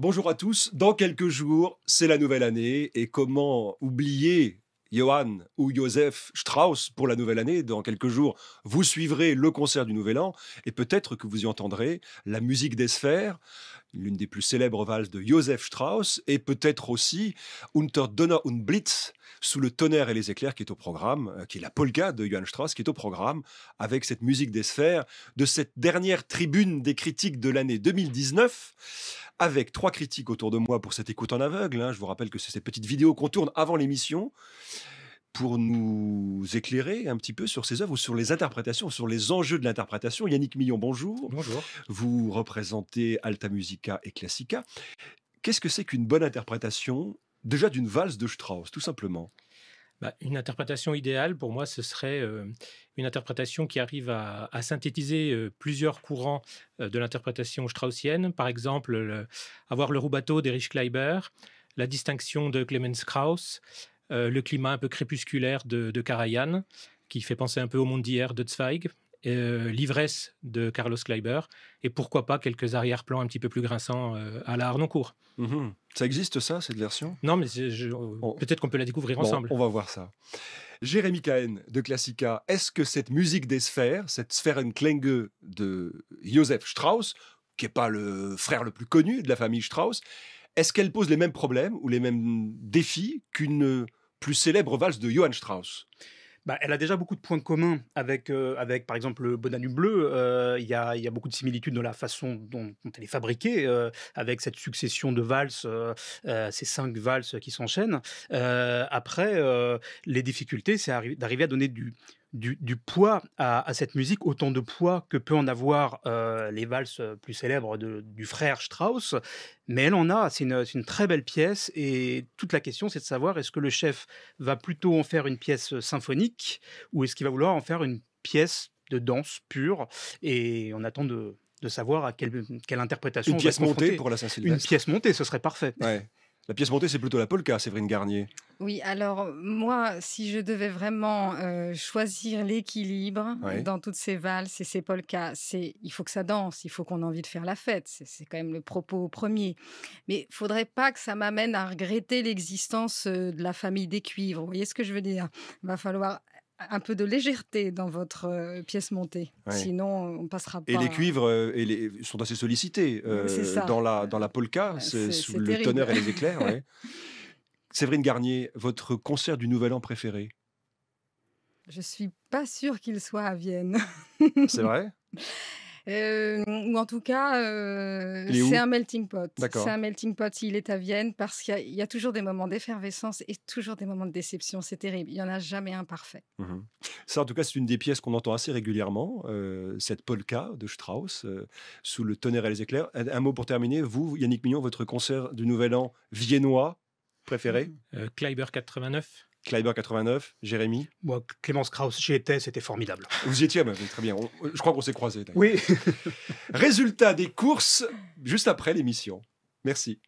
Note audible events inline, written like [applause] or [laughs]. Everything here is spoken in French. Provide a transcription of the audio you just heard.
Bonjour à tous. Dans quelques jours, c'est la nouvelle année et comment oublier Johann ou Joseph Strauss pour la nouvelle année. Dans quelques jours, vous suivrez le concert du Nouvel An et peut-être que vous y entendrez la musique des sphères, l'une des plus célèbres valses de Joseph Strauss, et peut-être aussi Unter Donner und Blitz, sous le tonnerre et les éclairs, qui est au programme, euh, qui est la polka de Johann Strauss, qui est au programme, avec cette musique des sphères, de cette dernière tribune des critiques de l'année 2019 avec trois critiques autour de moi pour cette écoute en aveugle. Hein. Je vous rappelle que c'est cette petite vidéo qu'on tourne avant l'émission pour nous éclairer un petit peu sur ces œuvres sur les interprétations, sur les enjeux de l'interprétation. Yannick Millon, bonjour. Bonjour. Vous représentez Alta Musica et Classica. Qu'est-ce que c'est qu'une bonne interprétation déjà d'une valse de Strauss, tout simplement bah, une interprétation idéale, pour moi, ce serait euh, une interprétation qui arrive à, synthétiser euh, plusieurs courants euh, de l'interprétation straussienne. Par exemple, avoir le rubato d'Erich Kleiber, la distinction de Clemens Krauss, euh, le climat un peu crépusculaire de, de Karajan, qui fait penser un peu au monde d'hier de Zweig, euh, l'ivresse de Carlos Kleiber et pourquoi pas quelques arrière-plans un petit peu plus grinçants euh, à la Arnoncourt. Mm-hmm. Ça existe ça, cette version Non, mais peut-être qu'on peut la découvrir ensemble. On va voir ça. Jérémy Cahen de Classica, est-ce que cette musique des sphères, cette Sphärenklänge de Joseph Strauss, qui n'est pas le frère le plus connu de la famille Strauss, est-ce qu'elle pose les mêmes problèmes ou les mêmes défis qu'une plus célèbre valse de Johann Strauss bah, elle a déjà beaucoup de points communs avec, euh, avec par exemple, le Bonannu bleu. Euh, il y, a, beaucoup de similitudes dans la façon dont, elle est fabriquée, euh, avec cette succession de valses, ces cinq valses qui s'enchaînent. après, les difficultés, c'est d'arriver à donner du, du, poids à, cette musique, autant de poids que peut en avoir euh, les valses euh, plus célèbres du frère Strauss. Mais elle en a, c'est une, très belle pièce. Et toute la question, c'est de savoir est-ce que le chef va plutôt en faire une pièce symphonique ou est-ce qu'il va vouloir en faire une pièce de danse pure. Et on attend de, savoir à quelle, interprétation. Une pièce montée pour Une pièce montée, ce serait parfait. La pièce montée, c'est plutôt la polka, Séverine Garnier. Oui, alors moi, si je devais vraiment euh, choisir l'équilibre dans toutes ces valses et ces polkas, c'est il faut que ça danse, il faut qu'on ait envie de faire la fête. C'est quand même le propos premier. Mais il faudrait pas que ça m'amène à regretter l'existence euh, de la famille des cuivres. Vous voyez ce que je veux dire va falloir un peu de légèreté dans votre euh, pièce montée. Sinon, on passera pas. Et les cuivres euh, sont assez sollicités euh, dans, la, dans la polka, sous le et les éclairs. [laughs] Séverine Garnier, votre concert du Nouvel An préféré Je ne suis pas sûre qu'il soit à Vienne. c'est vrai [laughs] ou en tout cas, c'est un melting pot. C'est un melting pot s'il est à Vienne parce qu'il y, a toujours des moments d'effervescence et toujours des moments de déception. C'est terrible. Il n'y en a jamais un parfait. Mmh Ça, en tout cas, c'est une des pièces qu'on entend assez régulièrement, cette polka de Strauss, sous le tonnerre et les éclairs. Un, un mot pour terminer. Vous, Yannick Mignon, votre concert du Nouvel An viennois préféré mmh euh, Kleiber 89. Kleiber89, Jérémy Moi, Clémence Krauss, j'y étais, c'était formidable. Vous y étiez Très bien. Euh, je crois qu'on s'est croisés. Oui. [laughs] Résultat des courses juste après l'émission. Merci.